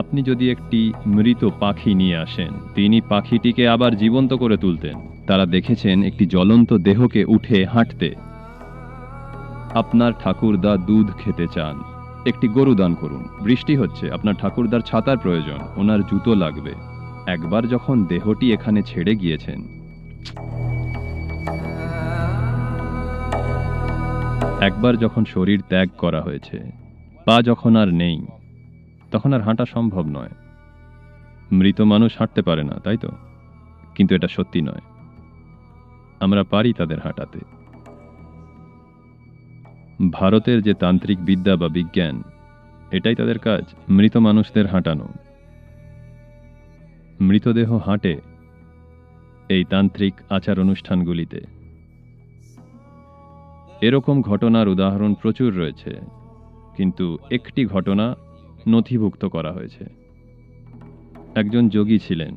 আপনি যদি একটি মৃত পাখি নিয়ে আসেন তিনি পাখিটিকে আবার জীবন্ত করে তুলতেন তারা দেখেছেন একটি জ্বলন্ত দেহকে উঠে হাঁটতে আপনার ঠাকুরদা দুধ খেতে চান একটি গরু দান করুন বৃষ্টি হচ্ছে আপনার ঠাকুরদার ছাতার প্রয়োজন ওনার জুতো লাগবে একবার যখন দেহটি এখানে ছেড়ে গিয়েছেন একবার যখন শরীর ত্যাগ করা হয়েছে পা যখন আর নেই তখন আর হাঁটা সম্ভব নয় মৃত মানুষ হাঁটতে পারে না তাই তো কিন্তু এটা সত্যি নয় আমরা পারি তাদের হাঁটাতে ভারতের যে তান্ত্রিক বিদ্যা বা বিজ্ঞান এটাই তাদের কাজ মৃত মানুষদের হাঁটানো মৃতদেহ হাঁটে এই তান্ত্রিক আচার অনুষ্ঠানগুলিতে এরকম ঘটনার উদাহরণ প্রচুর রয়েছে কিন্তু একটি ঘটনা নথিভুক্ত করা হয়েছে একজন যোগী ছিলেন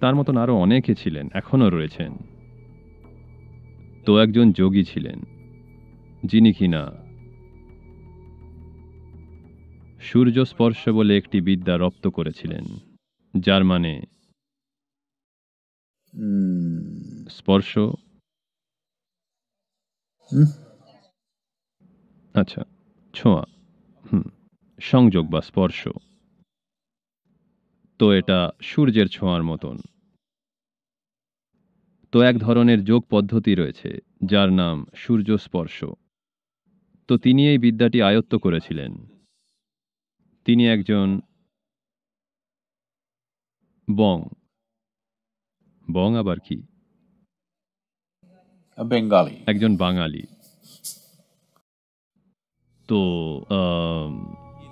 তার মতন আরও অনেকে ছিলেন এখনও রয়েছেন তো একজন যোগী ছিলেন যিনি কিনা সূর্য স্পর্শ বলে একটি বিদ্যা রপ্ত করেছিলেন যার মানে স্পর্শ আচ্ছা ছোঁয়া সংযোগ বা স্পর্শ তো এটা সূর্যের ছোঁয়ার মতন তো এক ধরনের যোগ পদ্ধতি রয়েছে যার নাম সূর্য স্পর্শ তো তিনি এই বিদ্যাটি আয়ত্ত করেছিলেন তিনি একজন বং বং আবার কি বেঙ্গালি একজন বাঙালি তো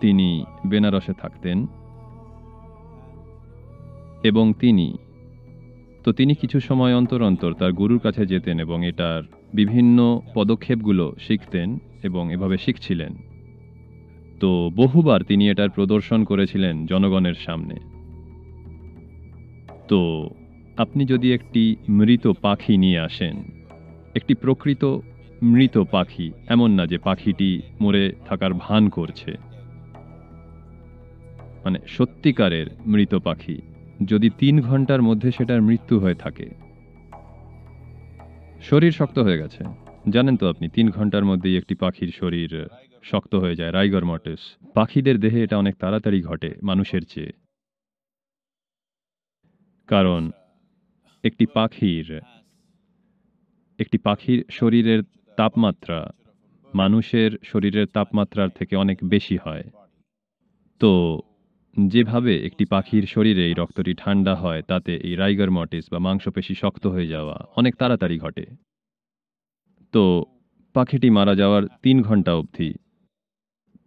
তিনি বেনারসে থাকতেন এবং তিনি তো তিনি কিছু সময় অন্তর অন্তর তার গুরুর কাছে যেতেন এবং এটার বিভিন্ন পদক্ষেপগুলো শিখতেন এবং এভাবে শিখছিলেন তো বহুবার তিনি এটার প্রদর্শন করেছিলেন জনগণের সামনে তো আপনি যদি একটি মৃত পাখি নিয়ে আসেন একটি প্রকৃত মৃত পাখি এমন না যে পাখিটি মরে থাকার ভান করছে মানে সত্যিকারের মৃত পাখি যদি তিন ঘন্টার মধ্যে সেটার মৃত্যু হয়ে থাকে শরীর শক্ত হয়ে গেছে জানেন তো আপনি তিন ঘন্টার মধ্যেই একটি পাখির শরীর শক্ত হয়ে যায় রাইগর মর্টেস পাখিদের দেহে এটা অনেক তাড়াতাড়ি ঘটে মানুষের চেয়ে কারণ একটি পাখির একটি পাখির শরীরের তাপমাত্রা মানুষের শরীরের তাপমাত্রার থেকে অনেক বেশি হয় তো যেভাবে একটি পাখির শরীরে এই রক্তটি ঠান্ডা হয় তাতে এই রাইগার মটিস বা মাংসপেশি শক্ত হয়ে যাওয়া অনেক তাড়াতাড়ি ঘটে তো পাখিটি মারা যাওয়ার তিন ঘন্টা অবধি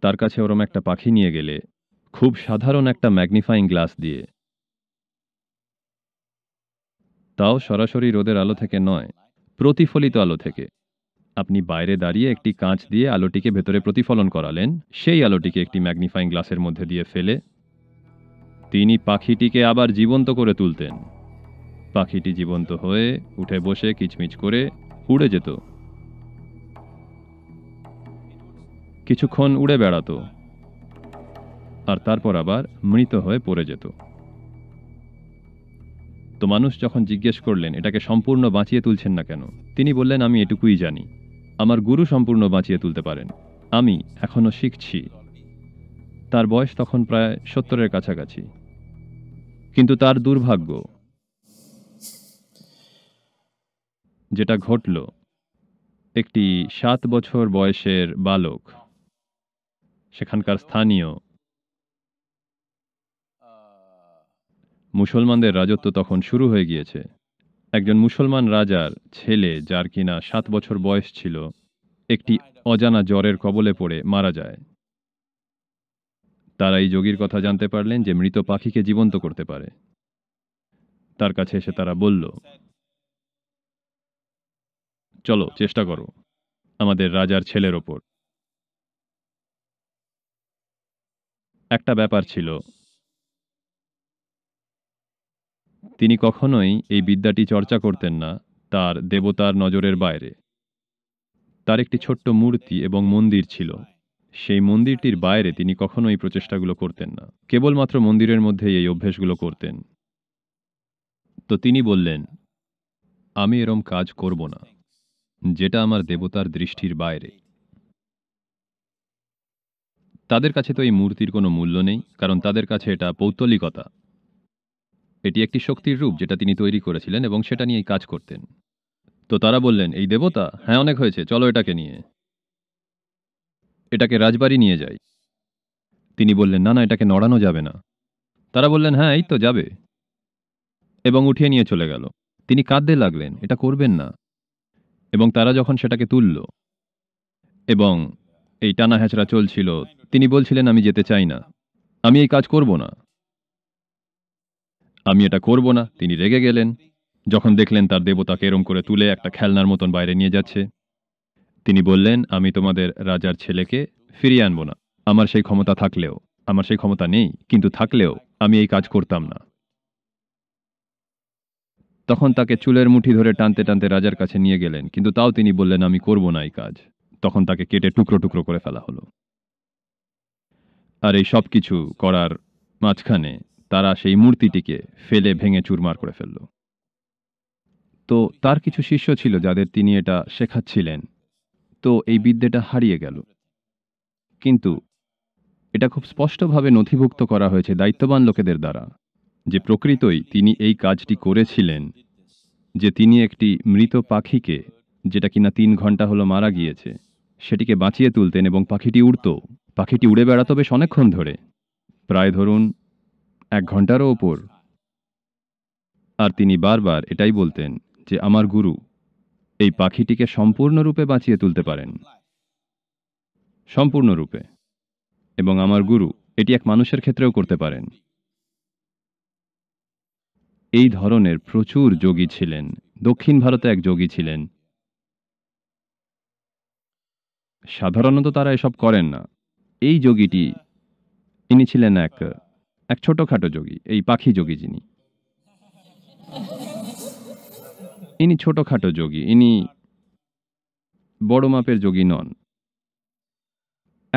তার কাছে ওরম একটা পাখি নিয়ে গেলে খুব সাধারণ একটা ম্যাগনিফাইং গ্লাস দিয়ে তাও সরাসরি রোদের আলো থেকে নয় প্রতিফলিত আলো থেকে আপনি বাইরে দাঁড়িয়ে একটি কাঁচ দিয়ে আলোটিকে ভেতরে প্রতিফলন করালেন সেই আলোটিকে একটি ম্যাগনিফাইং গ্লাসের মধ্যে দিয়ে ফেলে তিনি পাখিটিকে আবার জীবন্ত করে তুলতেন পাখিটি জীবন্ত হয়ে উঠে বসে কিচমিচ করে উড়ে যেত কিছুক্ষণ উড়ে বেড়াত আর তারপর আবার মৃত হয়ে পড়ে যেত তো মানুষ যখন জিজ্ঞেস করলেন এটাকে সম্পূর্ণ বাঁচিয়ে তুলছেন না কেন তিনি বললেন আমি এটুকুই জানি আমার গুরু সম্পূর্ণ বাঁচিয়ে তুলতে পারেন আমি এখনও শিখছি তার বয়স তখন প্রায় সত্তরের কাছাকাছি কিন্তু তার দুর্ভাগ্য যেটা ঘটল একটি সাত বছর বয়সের বালক সেখানকার স্থানীয় মুসলমানদের রাজত্ব তখন শুরু হয়ে গিয়েছে একজন মুসলমান রাজার ছেলে যার কিনা সাত বছর বয়স ছিল একটি অজানা জ্বরের কবলে পড়ে মারা যায় তারা এই যোগীর কথা জানতে পারলেন যে মৃত পাখিকে জীবন্ত করতে পারে তার কাছে এসে তারা বলল চলো চেষ্টা করো আমাদের রাজার ছেলের ওপর একটা ব্যাপার ছিল তিনি কখনোই এই বিদ্যাটি চর্চা করতেন না তার দেবতার নজরের বাইরে তার একটি ছোট্ট মূর্তি এবং মন্দির ছিল সেই মন্দিরটির বাইরে তিনি কখনো এই প্রচেষ্টাগুলো করতেন না কেবলমাত্র মন্দিরের মধ্যে এই অভ্যেসগুলো করতেন তো তিনি বললেন আমি এরম কাজ করব না যেটা আমার দেবতার দৃষ্টির বাইরে তাদের কাছে তো এই মূর্তির কোনো মূল্য নেই কারণ তাদের কাছে এটা পৌত্তলিকতা এটি একটি শক্তির রূপ যেটা তিনি তৈরি করেছিলেন এবং সেটা নিয়েই কাজ করতেন তো তারা বললেন এই দেবতা হ্যাঁ অনেক হয়েছে চলো এটাকে নিয়ে এটাকে রাজবাড়ি নিয়ে যাই তিনি বললেন না না এটাকে নড়ানো যাবে না তারা বললেন হ্যাঁ এই তো যাবে এবং উঠিয়ে নিয়ে চলে গেল তিনি কাঁদতে লাগলেন এটা করবেন না এবং তারা যখন সেটাকে তুলল এবং এই টানা হ্যাঁচড়া চলছিল তিনি বলছিলেন আমি যেতে চাই না আমি এই কাজ করব না আমি এটা করব না তিনি রেগে গেলেন যখন দেখলেন তার দেবতাকে এরম করে তুলে একটা খেলনার মতন বাইরে নিয়ে যাচ্ছে তিনি বললেন আমি তোমাদের রাজার ছেলেকে ফিরিয়ে আনব না আমার সেই ক্ষমতা থাকলেও আমার সেই ক্ষমতা নেই কিন্তু থাকলেও আমি এই কাজ করতাম না তখন তাকে চুলের মুঠি ধরে টানতে টানতে রাজার কাছে নিয়ে গেলেন কিন্তু তাও তিনি বললেন আমি করব না এই কাজ তখন তাকে কেটে টুকরো টুকরো করে ফেলা হলো আর এই সব কিছু করার মাঝখানে তারা সেই মূর্তিটিকে ফেলে ভেঙে চুরমার করে ফেলল তো তার কিছু শিষ্য ছিল যাদের তিনি এটা শেখাচ্ছিলেন তো এই বিদ্যেটা হারিয়ে গেল কিন্তু এটা খুব স্পষ্টভাবে নথিভুক্ত করা হয়েছে দায়িত্ববান লোকেদের দ্বারা যে প্রকৃতই তিনি এই কাজটি করেছিলেন যে তিনি একটি মৃত পাখিকে যেটা কিনা তিন ঘন্টা হলো মারা গিয়েছে সেটিকে বাঁচিয়ে তুলতেন এবং পাখিটি উড়ত পাখিটি উড়ে বেড়াতো বেশ অনেকক্ষণ ধরে প্রায় ধরুন এক ঘন্টারও ওপর আর তিনি বারবার এটাই বলতেন যে আমার গুরু এই পাখিটিকে সম্পূর্ণরূপে বাঁচিয়ে তুলতে পারেন সম্পূর্ণরূপে এবং আমার গুরু এটি এক মানুষের ক্ষেত্রেও করতে পারেন এই ধরনের প্রচুর যোগী ছিলেন দক্ষিণ ভারতে এক যোগী ছিলেন সাধারণত তারা এসব করেন না এই যোগীটি ইনি ছিলেন এক এক ছোটখাটো যোগী এই পাখি যোগী যিনি ইনি ছোটখাটো যোগী ইনি বড় মাপের যোগী নন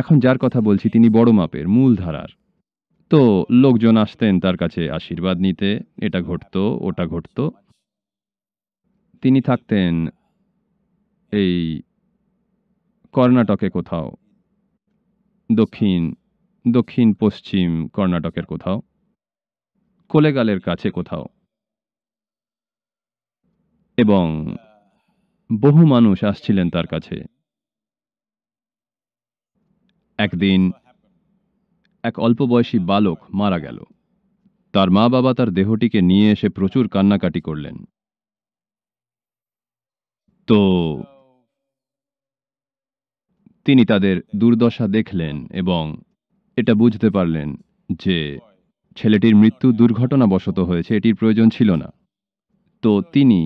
এখন যার কথা বলছি তিনি বড় মাপের মূল ধারার তো লোকজন আসতেন তার কাছে আশীর্বাদ নিতে এটা ঘটত ওটা ঘটত তিনি থাকতেন এই কর্ণাটকে কোথাও দক্ষিণ দক্ষিণ পশ্চিম কর্ণাটকের কোথাও কোলেগালের কাছে কোথাও এবং বহু মানুষ আসছিলেন তার কাছে একদিন এক অল্প বয়সী বালক মারা গেল তার মা বাবা তার দেহটিকে নিয়ে এসে প্রচুর কান্নাকাটি করলেন তো তিনি তাদের দুর্দশা দেখলেন এবং এটা বুঝতে পারলেন যে ছেলেটির মৃত্যু দুর্ঘটনাবশত হয়েছে এটির প্রয়োজন ছিল না তো তিনি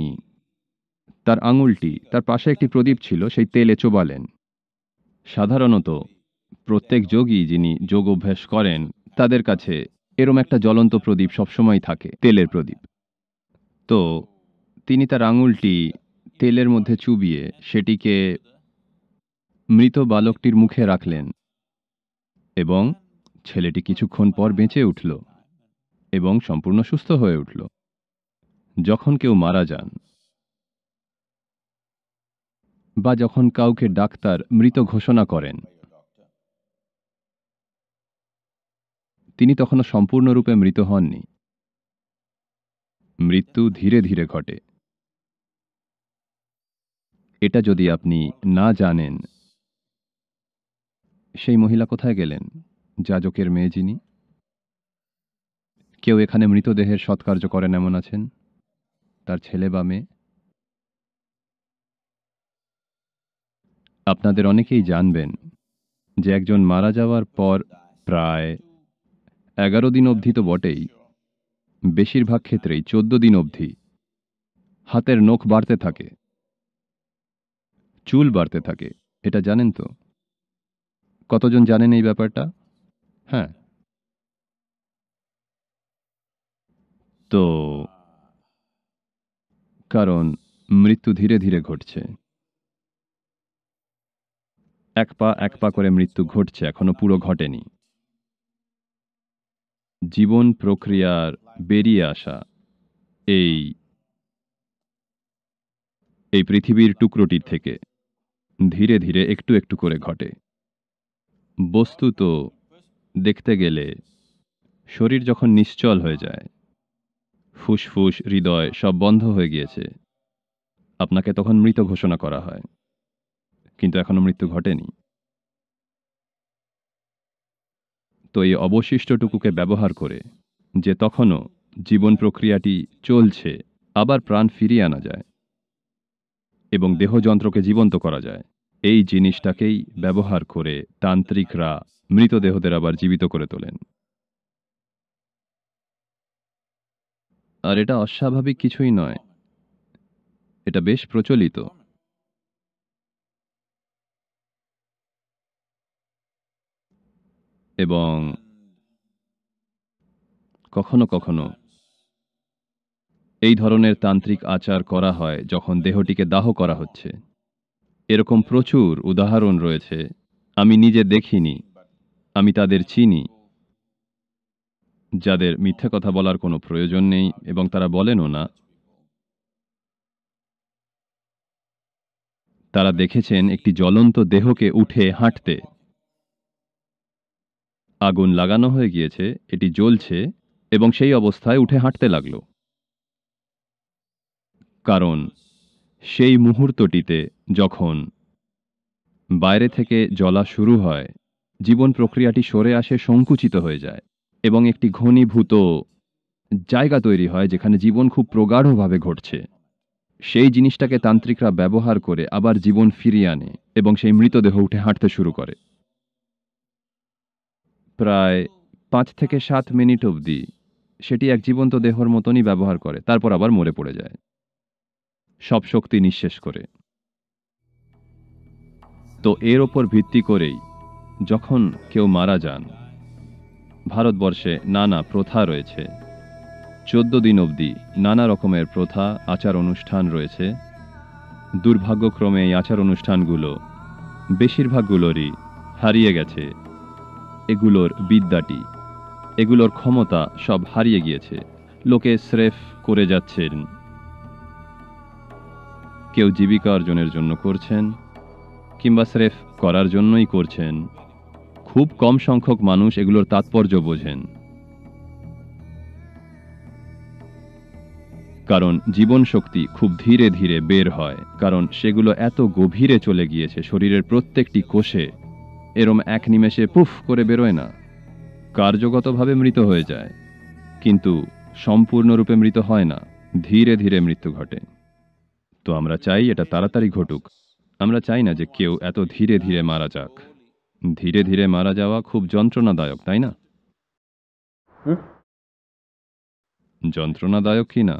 তার আঙুলটি তার পাশে একটি প্রদীপ ছিল সেই তেলে চোবালেন সাধারণত প্রত্যেক যোগী যিনি যোগ অভ্যাস করেন তাদের কাছে এরম একটা জ্বলন্ত প্রদীপ সবসময় থাকে তেলের প্রদীপ তো তিনি তার আঙুলটি তেলের মধ্যে চুবিয়ে সেটিকে মৃত বালকটির মুখে রাখলেন এবং ছেলেটি কিছুক্ষণ পর বেঁচে উঠল এবং সম্পূর্ণ সুস্থ হয়ে উঠল যখন কেউ মারা যান বা যখন কাউকে ডাক্তার মৃত ঘোষণা করেন তিনি তখনও সম্পূর্ণরূপে মৃত হননি মৃত্যু ধীরে ধীরে ঘটে এটা যদি আপনি না জানেন সেই মহিলা কোথায় গেলেন যাজকের মেয়ে যিনি কেউ এখানে মৃতদেহের সৎকার্য করেন এমন আছেন তার ছেলে বা মেয়ে আপনাদের অনেকেই জানবেন যে একজন মারা যাওয়ার পর প্রায় এগারো দিন অবধি তো বটেই বেশিরভাগ ক্ষেত্রেই চোদ্দ দিন অবধি হাতের নখ বাড়তে থাকে চুল বাড়তে থাকে এটা জানেন তো কতজন জানেন এই ব্যাপারটা হ্যাঁ তো কারণ মৃত্যু ধীরে ধীরে ঘটছে এক পা এক পা করে মৃত্যু ঘটছে এখনো পুরো ঘটেনি জীবন প্রক্রিয়ার বেরিয়ে আসা এই এই পৃথিবীর টুকরোটির থেকে ধীরে ধীরে একটু একটু করে ঘটে বস্তু তো দেখতে গেলে শরীর যখন নিশ্চল হয়ে যায় ফুসফুস হৃদয় সব বন্ধ হয়ে গিয়েছে আপনাকে তখন মৃত ঘোষণা করা হয় কিন্তু এখনো মৃত্যু ঘটেনি তো এই অবশিষ্টটুকুকে ব্যবহার করে যে তখনও জীবন প্রক্রিয়াটি চলছে আবার প্রাণ ফিরিয়ে আনা যায় এবং দেহযন্ত্রকে জীবন্ত করা যায় এই জিনিসটাকেই ব্যবহার করে তান্ত্রিকরা মৃতদেহদের আবার জীবিত করে তোলেন আর এটা অস্বাভাবিক কিছুই নয় এটা বেশ প্রচলিত এবং কখনো কখনো এই ধরনের তান্ত্রিক আচার করা হয় যখন দেহটিকে দাহ করা হচ্ছে এরকম প্রচুর উদাহরণ রয়েছে আমি নিজে দেখিনি আমি তাদের চিনি যাদের মিথ্যা কথা বলার কোনো প্রয়োজন নেই এবং তারা বলেনও না তারা দেখেছেন একটি জ্বলন্ত দেহকে উঠে হাঁটতে আগুন লাগানো হয়ে গিয়েছে এটি জ্বলছে এবং সেই অবস্থায় উঠে হাঁটতে লাগল কারণ সেই মুহূর্তটিতে যখন বাইরে থেকে জ্বলা শুরু হয় জীবন প্রক্রিয়াটি সরে আসে সংকুচিত হয়ে যায় এবং একটি ঘনীভূত জায়গা তৈরি হয় যেখানে জীবন খুব প্রগাঢ়ভাবে ঘটছে সেই জিনিসটাকে তান্ত্রিকরা ব্যবহার করে আবার জীবন ফিরিয়ে আনে এবং সেই মৃতদেহ উঠে হাঁটতে শুরু করে প্রায় পাঁচ থেকে সাত মিনিট অবধি সেটি এক জীবন্ত দেহর মতনই ব্যবহার করে তারপর আবার মরে পড়ে যায় সব শক্তি নিঃশেষ করে তো এর ওপর ভিত্তি করেই যখন কেউ মারা যান ভারতবর্ষে নানা প্রথা রয়েছে চোদ্দ দিন অবধি নানা রকমের প্রথা আচার অনুষ্ঠান রয়েছে দুর্ভাগ্যক্রমে এই আচার অনুষ্ঠানগুলো বেশিরভাগগুলোরই হারিয়ে গেছে এগুলোর বিদ্যাটি এগুলোর ক্ষমতা সব হারিয়ে গিয়েছে লোকে স্রেফ করে যাচ্ছেন কেউ জীবিকা অর্জনের জন্য করছেন কিংবা স্রেফ করার জন্যই করছেন খুব কম সংখ্যক মানুষ এগুলোর তাৎপর্য বোঝেন কারণ জীবন শক্তি খুব ধীরে ধীরে বের হয় কারণ সেগুলো এত গভীরে চলে গিয়েছে শরীরের প্রত্যেকটি কোষে এরম এক নিমেষে পুফ করে বেরোয় না কার্যগতভাবে মৃত হয়ে যায় কিন্তু সম্পূর্ণরূপে মৃত হয় না ধীরে ধীরে মৃত্যু ঘটে তো আমরা চাই এটা তাড়াতাড়ি ঘটুক আমরা চাই না যে কেউ এত ধীরে ধীরে মারা যাক ধীরে ধীরে মারা যাওয়া খুব যন্ত্রণাদায়ক তাই না যন্ত্রণাদায়ক কি না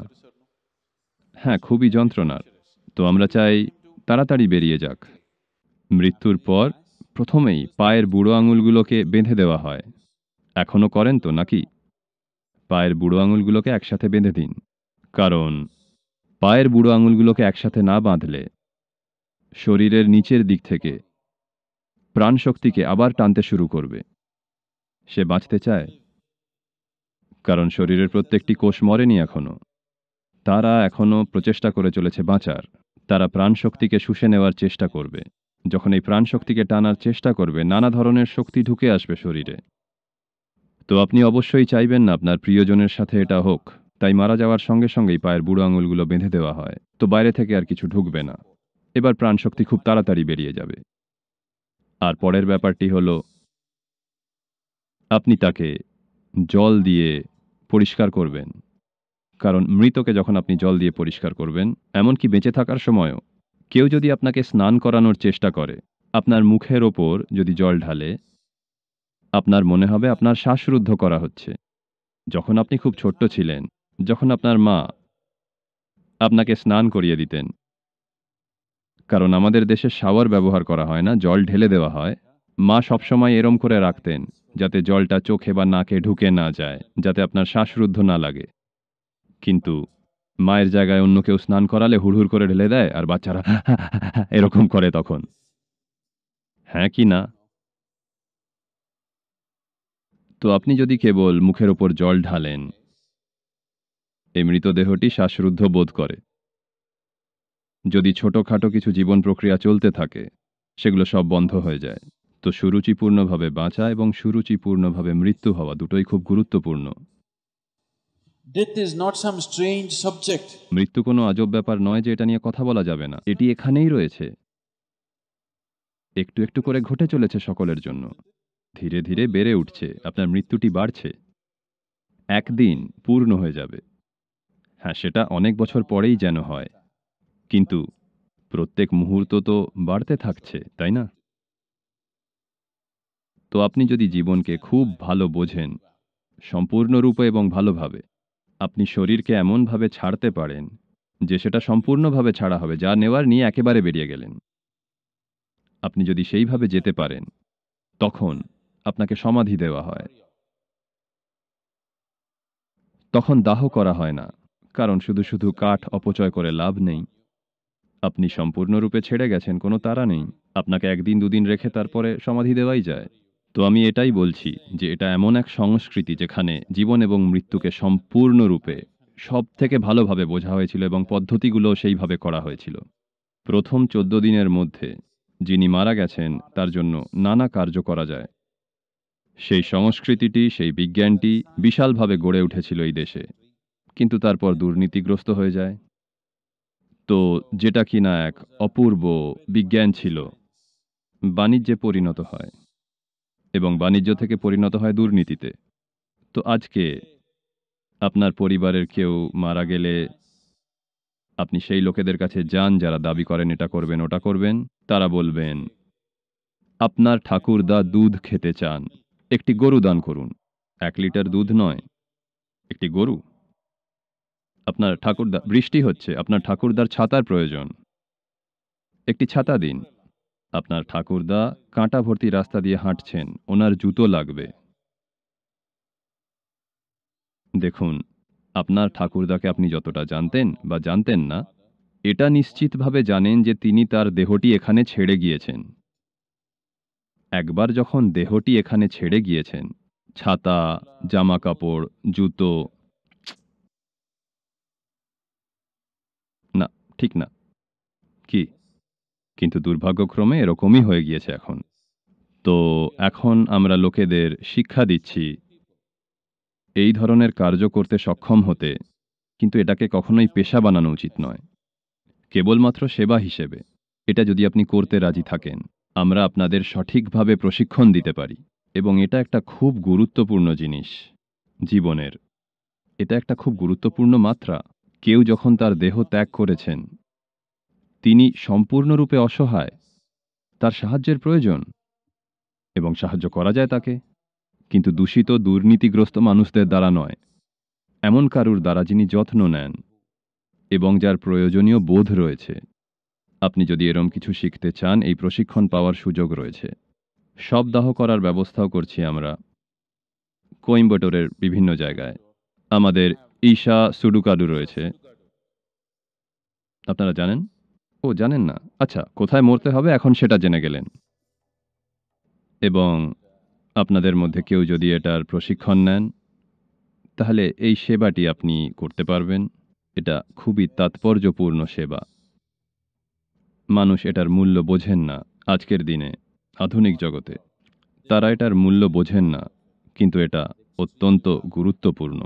হ্যাঁ খুবই যন্ত্রণার তো আমরা চাই তাড়াতাড়ি বেরিয়ে যাক মৃত্যুর পর প্রথমেই পায়ের বুড়ো আঙুলগুলোকে বেঁধে দেওয়া হয় এখনও করেন তো নাকি পায়ের বুড়ো আঙুলগুলোকে একসাথে বেঁধে দিন কারণ পায়ের বুড়ো আঙুলগুলোকে একসাথে না বাঁধলে শরীরের নিচের দিক থেকে প্রাণশক্তিকে আবার টানতে শুরু করবে সে বাঁচতে চায় কারণ শরীরের প্রত্যেকটি কোষ মরেনি এখনও তারা এখনও প্রচেষ্টা করে চলেছে বাঁচার তারা প্রাণশক্তিকে শুষে নেওয়ার চেষ্টা করবে যখন এই প্রাণশক্তিকে টানার চেষ্টা করবে নানা ধরনের শক্তি ঢুকে আসবে শরীরে তো আপনি অবশ্যই চাইবেন না আপনার প্রিয়জনের সাথে এটা হোক তাই মারা যাওয়ার সঙ্গে সঙ্গেই পায়ের বুড়ো আঙুলগুলো বেঁধে দেওয়া হয় তো বাইরে থেকে আর কিছু ঢুকবে না এবার প্রাণশক্তি খুব তাড়াতাড়ি বেরিয়ে যাবে আর পরের ব্যাপারটি হল আপনি তাকে জল দিয়ে পরিষ্কার করবেন কারণ মৃতকে যখন আপনি জল দিয়ে পরিষ্কার করবেন এমনকি বেঁচে থাকার সময়ও কেউ যদি আপনাকে স্নান করানোর চেষ্টা করে আপনার মুখের ওপর যদি জল ঢালে আপনার মনে হবে আপনার শ্বাসরুদ্ধ করা হচ্ছে যখন আপনি খুব ছোট্ট ছিলেন যখন আপনার মা আপনাকে স্নান করিয়ে দিতেন কারণ আমাদের দেশে শাওয়ার ব্যবহার করা হয় না জল ঢেলে দেওয়া হয় মা সবসময় এরম করে রাখতেন যাতে জলটা চোখে বা নাকে ঢুকে না যায় যাতে আপনার শ্বাসরুদ্ধ না লাগে কিন্তু মায়ের জায়গায় অন্য কেউ স্নান করালে হুড়হুড় করে ঢেলে দেয় আর বাচ্চারা এরকম করে তখন হ্যাঁ কি না তো আপনি যদি কেবল মুখের ওপর জল ঢালেন এই মৃতদেহটি শ্বাসরুদ্ধ বোধ করে যদি ছোটখাটো কিছু জীবন প্রক্রিয়া চলতে থাকে সেগুলো সব বন্ধ হয়ে যায় তো সুরুচিপূর্ণভাবে বাঁচা এবং সুরুচিপূর্ণভাবে মৃত্যু হওয়া দুটোই খুব গুরুত্বপূর্ণ মৃত্যু কোনো আজব ব্যাপার নয় যে এটা নিয়ে কথা বলা যাবে না এটি এখানেই রয়েছে একটু একটু করে ঘটে চলেছে সকলের জন্য ধীরে ধীরে বেড়ে উঠছে আপনার মৃত্যুটি বাড়ছে একদিন পূর্ণ হয়ে যাবে হ্যাঁ সেটা অনেক বছর পরেই যেন হয় কিন্তু প্রত্যেক মুহূর্ত তো বাড়তে থাকছে তাই না তো আপনি যদি জীবনকে খুব ভালো বোঝেন সম্পূর্ণরূপে এবং ভালোভাবে আপনি শরীরকে এমনভাবে ছাড়তে পারেন যে সেটা সম্পূর্ণভাবে ছাড়া হবে যা নেওয়ার নিয়ে একেবারে বেরিয়ে গেলেন আপনি যদি সেইভাবে যেতে পারেন তখন আপনাকে সমাধি দেওয়া হয় তখন দাহ করা হয় না কারণ শুধু শুধু কাঠ অপচয় করে লাভ নেই আপনি সম্পূর্ণরূপে ছেড়ে গেছেন কোনো তারা নেই আপনাকে একদিন দুদিন রেখে তারপরে সমাধি দেওয়াই যায় তো আমি এটাই বলছি যে এটা এমন এক সংস্কৃতি যেখানে জীবন এবং মৃত্যুকে সম্পূর্ণরূপে সব থেকে ভালোভাবে বোঝা হয়েছিল এবং পদ্ধতিগুলো সেইভাবে করা হয়েছিল প্রথম চোদ্দ দিনের মধ্যে যিনি মারা গেছেন তার জন্য নানা কার্য করা যায় সেই সংস্কৃতিটি সেই বিজ্ঞানটি বিশালভাবে গড়ে উঠেছিল এই দেশে কিন্তু তারপর দুর্নীতিগ্রস্ত হয়ে যায় তো যেটা কিনা এক অপূর্ব বিজ্ঞান ছিল বাণিজ্যে পরিণত হয় এবং বাণিজ্য থেকে পরিণত হয় দুর্নীতিতে তো আজকে আপনার পরিবারের কেউ মারা গেলে আপনি সেই লোকেদের কাছে যান যারা দাবি করেন এটা করবেন ওটা করবেন তারা বলবেন আপনার ঠাকুরদা দুধ খেতে চান একটি গরু দান করুন এক লিটার দুধ নয় একটি গরু আপনার ঠাকুরদা বৃষ্টি হচ্ছে আপনার ঠাকুরদার ছাতার প্রয়োজন একটি ছাতা দিন আপনার ঠাকুরদা কাঁটা ভর্তি রাস্তা দিয়ে হাঁটছেন ওনার জুতো লাগবে দেখুন আপনার ঠাকুরদাকে আপনি যতটা জানতেন বা জানতেন না এটা নিশ্চিতভাবে জানেন যে তিনি তার দেহটি এখানে ছেড়ে গিয়েছেন একবার যখন দেহটি এখানে ছেড়ে গিয়েছেন ছাতা জামা কাপড় জুতো না ঠিক না কিন্তু দুর্ভাগ্যক্রমে এরকমই হয়ে গিয়েছে এখন তো এখন আমরা লোকেদের শিক্ষা দিচ্ছি এই ধরনের কার্য করতে সক্ষম হতে কিন্তু এটাকে কখনোই পেশা বানানো উচিত নয় কেবলমাত্র সেবা হিসেবে এটা যদি আপনি করতে রাজি থাকেন আমরা আপনাদের সঠিকভাবে প্রশিক্ষণ দিতে পারি এবং এটা একটা খুব গুরুত্বপূর্ণ জিনিস জীবনের এটা একটা খুব গুরুত্বপূর্ণ মাত্রা কেউ যখন তার দেহ ত্যাগ করেছেন তিনি সম্পূর্ণরূপে অসহায় তার সাহায্যের প্রয়োজন এবং সাহায্য করা যায় তাকে কিন্তু দূষিত দুর্নীতিগ্রস্ত মানুষদের দ্বারা নয় এমন কারুর দ্বারা যিনি যত্ন নেন এবং যার প্রয়োজনীয় বোধ রয়েছে আপনি যদি এরম কিছু শিখতে চান এই প্রশিক্ষণ পাওয়ার সুযোগ রয়েছে সব দাহ করার ব্যবস্থাও করছি আমরা কোয়েম্বটোরের বিভিন্ন জায়গায় আমাদের ঈশা সুডুকাডু রয়েছে আপনারা জানেন ও জানেন না আচ্ছা কোথায় মরতে হবে এখন সেটা জেনে গেলেন এবং আপনাদের মধ্যে কেউ যদি এটার প্রশিক্ষণ নেন তাহলে এই সেবাটি আপনি করতে পারবেন এটা খুবই তাৎপর্যপূর্ণ সেবা মানুষ এটার মূল্য বোঝেন না আজকের দিনে আধুনিক জগতে তারা এটার মূল্য বোঝেন না কিন্তু এটা অত্যন্ত গুরুত্বপূর্ণ